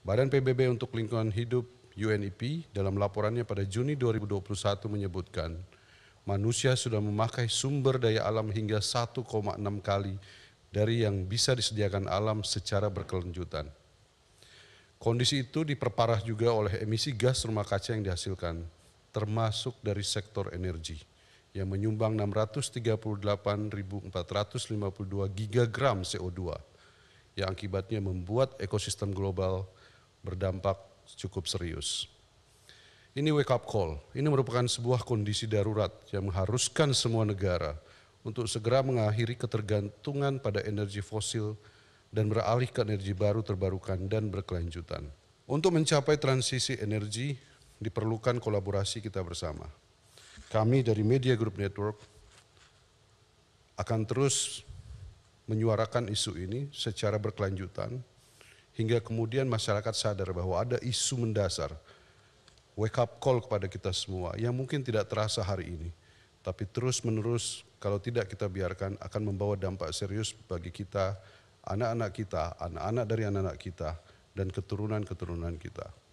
Badan PBB untuk Lingkungan Hidup UNEP dalam laporannya pada Juni 2021 menyebutkan manusia sudah memakai sumber daya alam hingga 1,6 kali dari yang bisa disediakan alam secara berkelanjutan. Kondisi itu diperparah juga oleh emisi gas rumah kaca yang dihasilkan, termasuk dari sektor energi yang menyumbang 638.452 gigagram CO2 yang akibatnya membuat ekosistem global berdampak cukup serius. Ini wake up call, ini merupakan sebuah kondisi darurat yang mengharuskan semua negara untuk segera mengakhiri ketergantungan pada energi fosil dan beralih ke energi baru terbarukan dan berkelanjutan. Untuk mencapai transisi energi diperlukan kolaborasi kita bersama. Kami dari Media Group Network akan terus menyuarakan isu ini secara berkelanjutan hingga kemudian masyarakat sadar bahwa ada isu mendasar wake up call kepada kita semua yang mungkin tidak terasa hari ini tapi terus-menerus kalau tidak kita biarkan akan membawa dampak serius bagi kita, anak-anak kita, anak-anak dari anak-anak kita dan keturunan-keturunan kita.